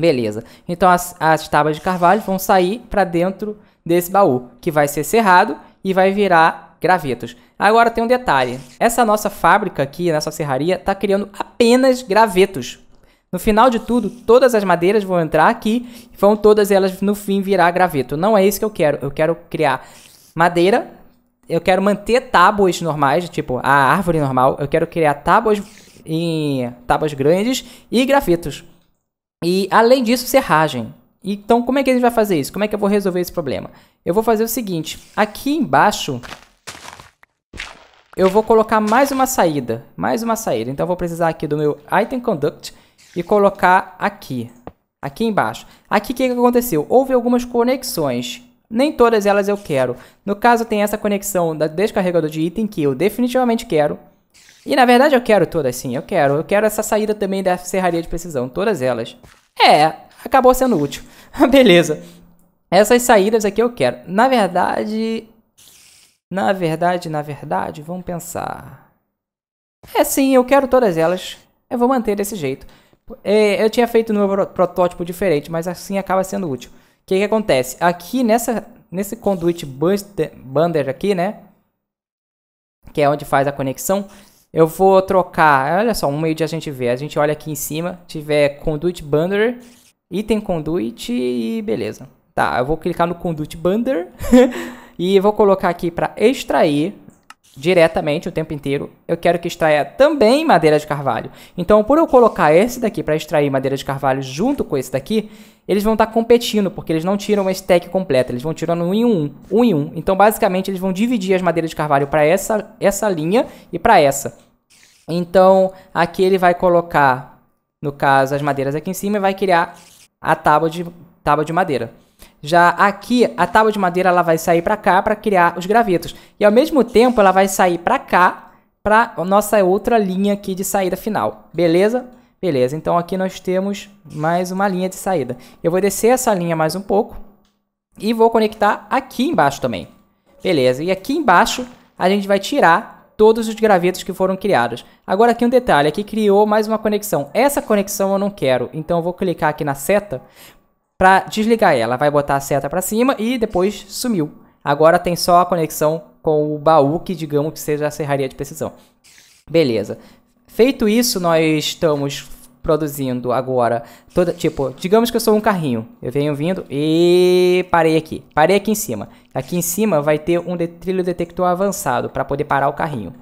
A: Beleza. Então as, as tábuas de carvalho vão sair para dentro desse baú, que vai ser cerrado e vai virar gravetos. Agora tem um detalhe. Essa nossa fábrica aqui, nessa serraria, está criando apenas gravetos no final de tudo, todas as madeiras vão entrar aqui e vão todas elas no fim virar graveto. Não é isso que eu quero. Eu quero criar madeira, eu quero manter tábuas normais, tipo a árvore normal. Eu quero criar tábuas em tábuas grandes e gravetos. E além disso, serragem. Então, como é que a gente vai fazer isso? Como é que eu vou resolver esse problema? Eu vou fazer o seguinte, aqui embaixo eu vou colocar mais uma saída, mais uma saída. Então, eu vou precisar aqui do meu item conduct e colocar aqui, aqui embaixo. Aqui o que, que aconteceu? Houve algumas conexões nem todas elas eu quero. No caso, tem essa conexão da descarregador de item que eu definitivamente quero. E na verdade eu quero todas sim, eu quero. Eu quero essa saída também da serraria de precisão, todas elas. É, acabou sendo útil. [laughs] Beleza. Essas saídas aqui eu quero. Na verdade... Na verdade, na verdade, vamos pensar. É sim, eu quero todas elas. Eu vou manter desse jeito. É, eu tinha feito no meu protótipo diferente, mas assim acaba sendo útil. O que, que acontece? Aqui nessa, nesse conduit buster, bander aqui, né? Que é onde faz a conexão. Eu vou trocar, olha só, um meio de a gente ver. A gente olha aqui em cima, tiver conduit bander, item conduit e beleza. Tá, eu vou clicar no conduit bander [laughs] e vou colocar aqui para extrair diretamente o tempo inteiro, eu quero que extraia também madeira de carvalho. Então, por eu colocar esse daqui para extrair madeira de carvalho junto com esse daqui, eles vão estar tá competindo, porque eles não tiram uma stack completa, eles vão tirando um em um, um em um. Então, basicamente, eles vão dividir as madeiras de carvalho para essa, essa linha e para essa. Então, aqui ele vai colocar, no caso, as madeiras aqui em cima e vai criar a tábua de, tábua de madeira. Já aqui, a tábua de madeira ela vai sair para cá para criar os gravetos. E ao mesmo tempo, ela vai sair para cá para a nossa outra linha aqui de saída final. Beleza? Beleza, então aqui nós temos mais uma linha de saída. Eu vou descer essa linha mais um pouco e vou conectar aqui embaixo também. Beleza, e aqui embaixo a gente vai tirar todos os gravetos que foram criados. Agora aqui um detalhe, aqui criou mais uma conexão. Essa conexão eu não quero, então eu vou clicar aqui na seta, para desligar ela, vai botar a seta para cima e depois sumiu. Agora tem só a conexão com o baú, que digamos que seja a serraria de precisão. Beleza. Feito isso, nós estamos produzindo agora toda tipo digamos que eu sou um carrinho eu venho vindo e parei aqui parei aqui em cima aqui em cima vai ter um trilho detector avançado para poder parar o carrinho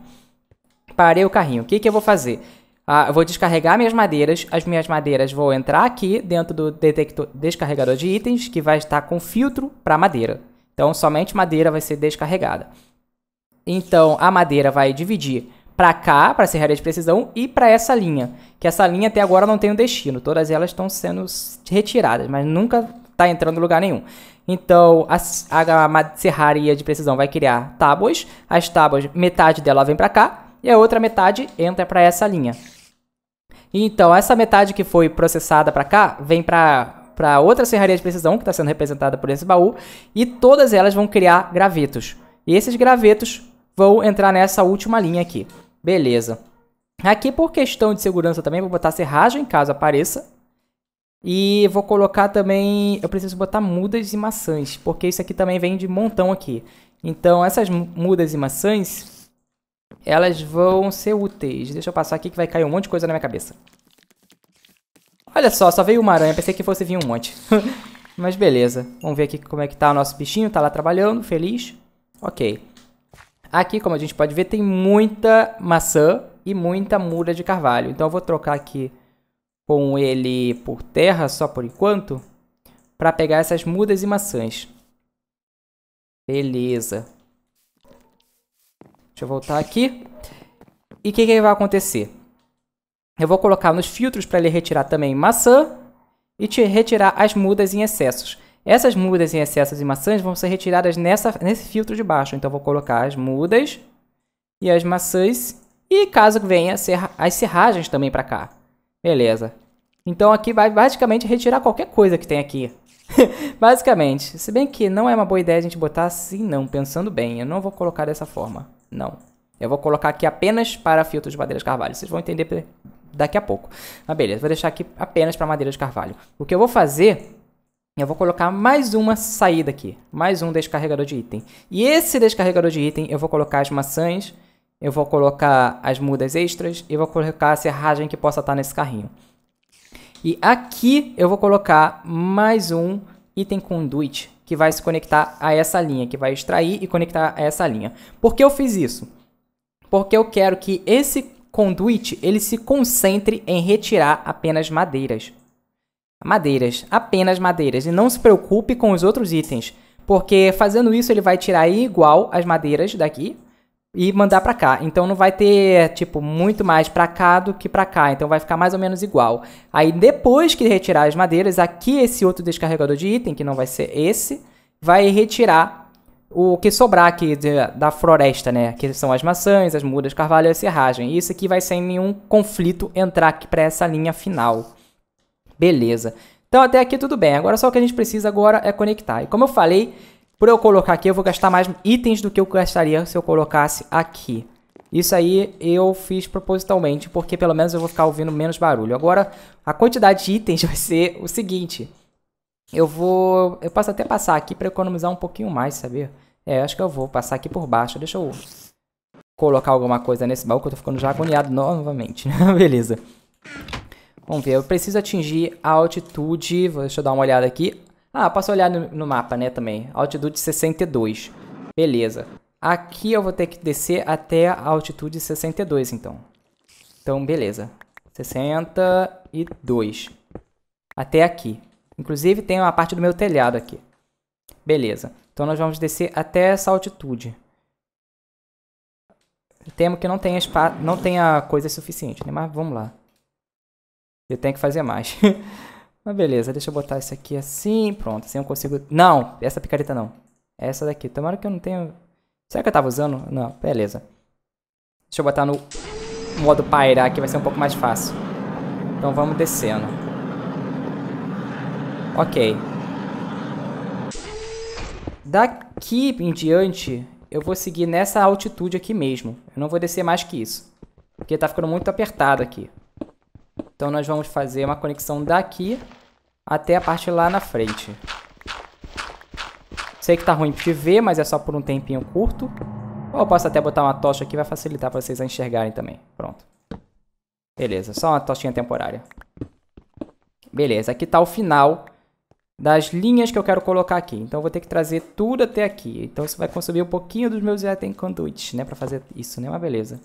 A: parei o carrinho o que que eu vou fazer ah, vou descarregar minhas madeiras. As minhas madeiras vão entrar aqui dentro do detector, descarregador de itens, que vai estar com filtro para madeira. Então, somente madeira vai ser descarregada. Então, a madeira vai dividir para cá, para a serraria de precisão, e para essa linha. Que essa linha até agora não tem um destino. Todas elas estão sendo retiradas, mas nunca está entrando em lugar nenhum. Então, a, a, a serraria de precisão vai criar tábuas. As tábuas, metade dela vem para cá, e a outra metade entra para essa linha. Então, essa metade que foi processada para cá vem para para outra serraria de precisão que está sendo representada por esse baú e todas elas vão criar gravetos. E esses gravetos vão entrar nessa última linha aqui. Beleza. Aqui por questão de segurança também vou botar serragem caso apareça. E vou colocar também, eu preciso botar mudas e maçãs, porque isso aqui também vem de montão aqui. Então essas mudas e maçãs elas vão ser úteis. Deixa eu passar aqui que vai cair um monte de coisa na minha cabeça. Olha só, só veio uma aranha. Pensei que fosse vir um monte. [laughs] Mas beleza. Vamos ver aqui como é que tá o nosso bichinho. Tá lá trabalhando, feliz. Ok. Aqui, como a gente pode ver, tem muita maçã e muita muda de carvalho. Então eu vou trocar aqui com ele por terra, só por enquanto, para pegar essas mudas e maçãs. Beleza. Deixa eu voltar aqui. E o que, que vai acontecer? Eu vou colocar nos filtros para ele retirar também maçã e te retirar as mudas em excessos. Essas mudas em excessos e maçãs vão ser retiradas nessa, nesse filtro de baixo. Então, eu vou colocar as mudas e as maçãs e caso venha as serragens também para cá. Beleza. Então, aqui vai basicamente retirar qualquer coisa que tem aqui. [laughs] basicamente. Se bem que não é uma boa ideia a gente botar assim não, pensando bem. Eu não vou colocar dessa forma. Não. Eu vou colocar aqui apenas para filtros de madeira de carvalho. Vocês vão entender daqui a pouco. Mas tá, beleza, vou deixar aqui apenas para madeira de carvalho. O que eu vou fazer, eu vou colocar mais uma saída aqui. Mais um descarregador de item. E esse descarregador de item, eu vou colocar as maçãs, eu vou colocar as mudas extras e vou colocar a serragem que possa estar nesse carrinho. E aqui eu vou colocar mais um item conduit, que vai se conectar a essa linha, que vai extrair e conectar a essa linha. Por que eu fiz isso? Porque eu quero que esse conduit ele se concentre em retirar apenas madeiras. Madeiras, apenas madeiras. E não se preocupe com os outros itens, porque fazendo isso ele vai tirar igual as madeiras daqui, e mandar para cá. Então não vai ter, tipo, muito mais para cá do que para cá. Então vai ficar mais ou menos igual. Aí depois que retirar as madeiras, aqui esse outro descarregador de item, que não vai ser esse, vai retirar o que sobrar aqui de, da floresta, né? Que são as maçãs, as mudas, carvalho e a serragem. Isso aqui vai sem nenhum conflito entrar aqui para essa linha final. Beleza. Então até aqui tudo bem. Agora só o que a gente precisa agora é conectar. E como eu falei, por eu colocar aqui, eu vou gastar mais itens do que eu gastaria se eu colocasse aqui. Isso aí eu fiz propositalmente, porque pelo menos eu vou ficar ouvindo menos barulho. Agora, a quantidade de itens [laughs] vai ser o seguinte. Eu vou... Eu posso até passar aqui para economizar um pouquinho mais, saber? É, acho que eu vou passar aqui por baixo. Deixa eu colocar alguma coisa nesse baú, que eu tô ficando já agoniado novamente. [laughs] Beleza. Vamos ver, eu preciso atingir a altitude... Deixa eu dar uma olhada aqui. Ah, posso olhar no, no mapa, né, também. Altitude 62. Beleza. Aqui eu vou ter que descer até a altitude 62, então. Então, beleza. 62. Até aqui. Inclusive, tem uma parte do meu telhado aqui. Beleza. Então, nós vamos descer até essa altitude. temo que não tenha, não tenha coisa suficiente, né? Mas vamos lá. Eu tenho que fazer mais. [laughs] Mas beleza, deixa eu botar isso aqui assim. Pronto, assim eu consigo... Não, essa picareta não. Essa daqui. Tomara que eu não tenha... Será que eu tava usando? Não, beleza. Deixa eu botar no modo pairar aqui, vai ser um pouco mais fácil. Então vamos descendo. Ok. Daqui em diante, eu vou seguir nessa altitude aqui mesmo. Eu não vou descer mais que isso. Porque tá ficando muito apertado aqui. Então nós vamos fazer uma conexão daqui até a parte lá na frente. Sei que tá ruim de ver, mas é só por um tempinho curto. Ou eu posso até botar uma tocha aqui, vai facilitar para vocês a enxergarem também. Pronto. Beleza, só uma tochinha temporária. Beleza, aqui tá o final das linhas que eu quero colocar aqui. Então eu vou ter que trazer tudo até aqui. Então isso vai consumir um pouquinho dos meus item conduits, né? Pra fazer isso, né? Mas beleza.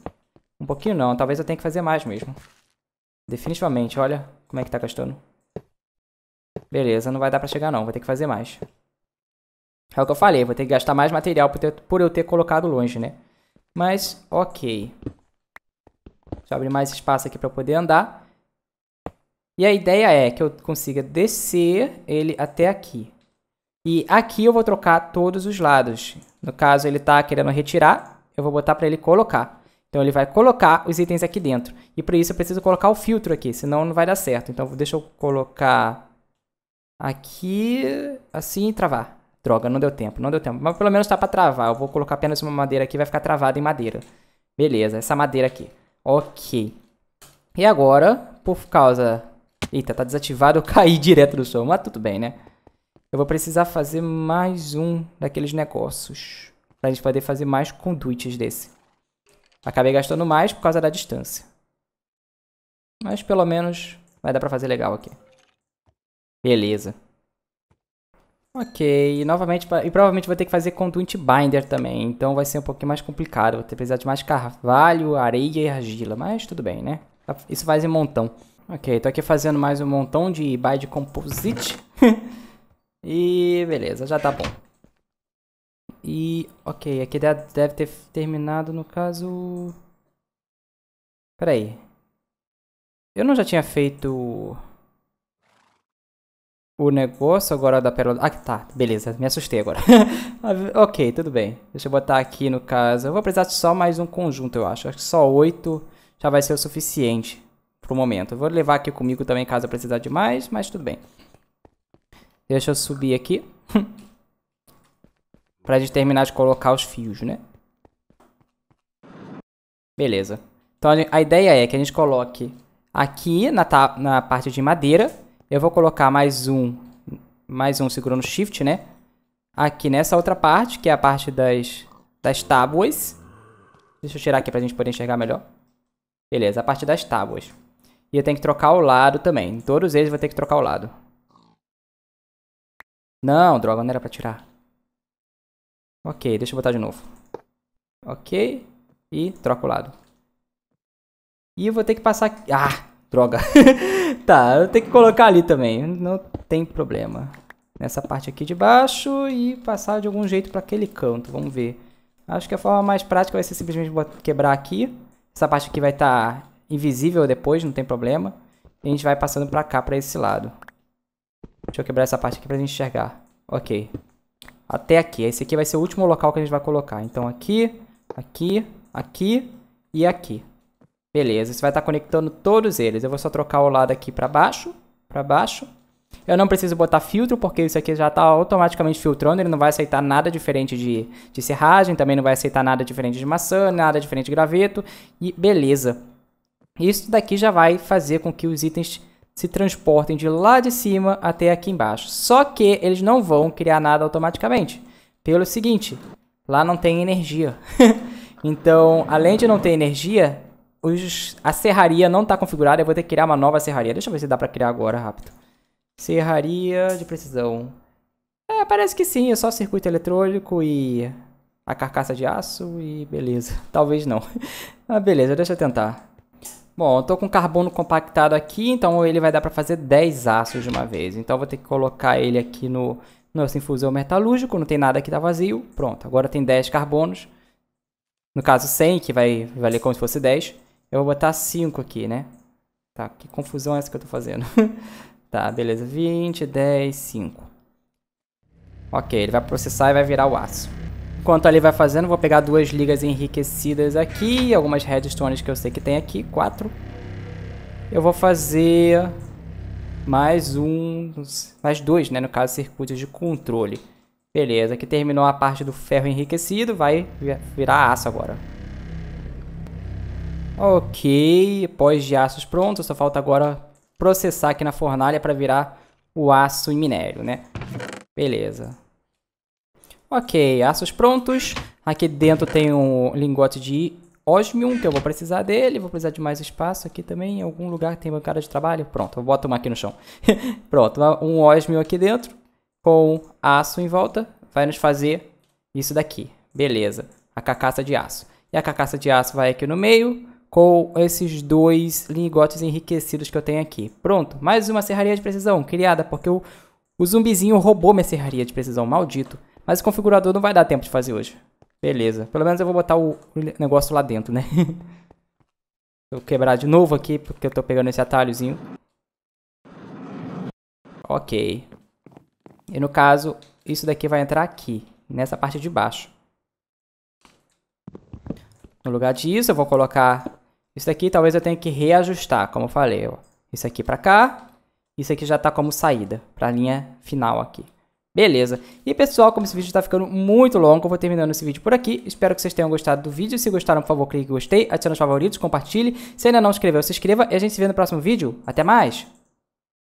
A: Um pouquinho não, talvez eu tenha que fazer mais mesmo. Definitivamente, olha como é que tá gastando. Beleza, não vai dar pra chegar não, vou ter que fazer mais. É o que eu falei, vou ter que gastar mais material por, ter, por eu ter colocado longe, né? Mas, ok. Deixa eu abrir mais espaço aqui pra poder andar. E a ideia é que eu consiga descer ele até aqui. E aqui eu vou trocar todos os lados. No caso, ele tá querendo retirar, eu vou botar para ele colocar. Então ele vai colocar os itens aqui dentro. E para isso eu preciso colocar o filtro aqui, senão não vai dar certo. Então deixa eu colocar aqui, assim e travar. Droga, não deu tempo, não deu tempo. Mas pelo menos tá para travar. Eu vou colocar apenas uma madeira aqui, vai ficar travada em madeira. Beleza, essa madeira aqui. Ok. E agora, por causa... Eita, tá desativado, eu [laughs] caí direto do som, mas tudo bem, né? Eu vou precisar fazer mais um daqueles negócios. Pra gente poder fazer mais conduites desse. Acabei gastando mais por causa da distância. Mas pelo menos vai dar pra fazer legal aqui. Beleza. Ok, e novamente, e provavelmente vou ter que fazer Conduit Binder também, então vai ser um pouquinho mais complicado, vou ter que precisar de mais carvalho, areia e argila, mas tudo bem, né? Tá, isso faz em montão. Ok, tô aqui fazendo mais um montão de Bind Composite, [laughs] e beleza, já tá bom. E, ok, aqui deve ter terminado no caso... Peraí. Eu não já tinha feito o negócio agora da pérola... Ah, tá, beleza, me assustei agora. [laughs] ok, tudo bem. Deixa eu botar aqui no caso... Eu vou precisar de só mais um conjunto, eu acho. Acho que só oito já vai ser o suficiente pro momento. vou levar aqui comigo também caso eu precisar de mais, mas tudo bem. Deixa eu subir aqui. [laughs] para a gente terminar de colocar os fios, né? Beleza. Então a ideia é que a gente coloque aqui na, na parte de madeira. Eu vou colocar mais um, mais um segurando shift, né? Aqui nessa outra parte, que é a parte das, das tábuas. Deixa eu tirar aqui para a gente poder enxergar melhor. Beleza, a parte das tábuas. E eu tenho que trocar o lado também. Em todos eles eu vou ter que trocar o lado. Não, droga, não era pra tirar. Ok, deixa eu botar de novo. Ok. E troca o lado. E eu vou ter que passar... Aqui. Ah, droga. [laughs] tá, eu tenho que colocar ali também. Não tem problema. Nessa parte aqui de baixo e passar de algum jeito para aquele canto. Vamos ver. Acho que a forma mais prática vai ser simplesmente quebrar aqui. Essa parte aqui vai estar tá invisível depois, não tem problema. E a gente vai passando para cá, para esse lado. Deixa eu quebrar essa parte aqui para gente enxergar. Ok até aqui. Esse aqui vai ser o último local que a gente vai colocar. Então aqui, aqui, aqui e aqui. Beleza, Você vai estar conectando todos eles. Eu vou só trocar o lado aqui para baixo, para baixo. Eu não preciso botar filtro, porque isso aqui já está automaticamente filtrando. Ele não vai aceitar nada diferente de, de serragem, também não vai aceitar nada diferente de maçã, nada diferente de graveto. E beleza. Isso daqui já vai fazer com que os itens se transportem de lá de cima até aqui embaixo. Só que eles não vão criar nada automaticamente. Pelo seguinte, lá não tem energia. [laughs] então, além de não ter energia, os, a serraria não está configurada. Eu vou ter que criar uma nova serraria. Deixa eu ver se dá para criar agora, rápido. Serraria de precisão. É, parece que sim. É só circuito eletrônico e a carcaça de aço e beleza. [laughs] Talvez não. [laughs] ah, beleza, deixa eu tentar. Bom, eu tô com carbono compactado aqui, então ele vai dar para fazer 10 aços de uma vez. Então eu vou ter que colocar ele aqui no nosso infusão metalúrgico, não tem nada que tá vazio. Pronto, agora tem 10 carbonos. No caso 100, que vai valer como se fosse 10. Eu vou botar 5 aqui, né? Tá, que confusão é essa que eu tô fazendo? [laughs] tá, beleza. 20, 10, 5. Ok, ele vai processar e vai virar o aço. Enquanto ali vai fazendo, vou pegar duas ligas enriquecidas aqui, algumas redstones que eu sei que tem aqui, quatro. Eu vou fazer mais um, mais dois, né, no caso, circuitos de controle. Beleza, aqui terminou a parte do ferro enriquecido, vai virar aço agora. Ok, pós de aços pronto, só falta agora processar aqui na fornalha para virar o aço em minério, né? Beleza. Ok, aços prontos. Aqui dentro tem um lingote de osmium, que eu vou precisar dele. Vou precisar de mais espaço aqui também. Em algum lugar tem bancada de trabalho. Pronto, eu boto uma aqui no chão. [laughs] Pronto, um osmium aqui dentro com aço em volta. Vai nos fazer isso daqui. Beleza, a carcaça de aço. E a carcaça de aço vai aqui no meio com esses dois lingotes enriquecidos que eu tenho aqui. Pronto, mais uma serraria de precisão criada porque o, o zumbizinho roubou minha serraria de precisão, maldito. Mas o configurador não vai dar tempo de fazer hoje. Beleza. Pelo menos eu vou botar o negócio lá dentro, né? [laughs] vou quebrar de novo aqui, porque eu tô pegando esse atalhozinho. Ok. E no caso, isso daqui vai entrar aqui, nessa parte de baixo. No lugar disso, eu vou colocar isso daqui. Talvez eu tenha que reajustar, como eu falei. Ó. Isso aqui pra cá. Isso aqui já tá como saída, pra linha final aqui. Beleza. E pessoal, como esse vídeo está ficando muito longo, eu vou terminando esse vídeo por aqui. Espero que vocês tenham gostado do vídeo. Se gostaram, por favor, clique em gostei, adicione os favoritos, compartilhe. Se ainda não se inscreveu, se inscreva. E a gente se vê no próximo vídeo. Até mais!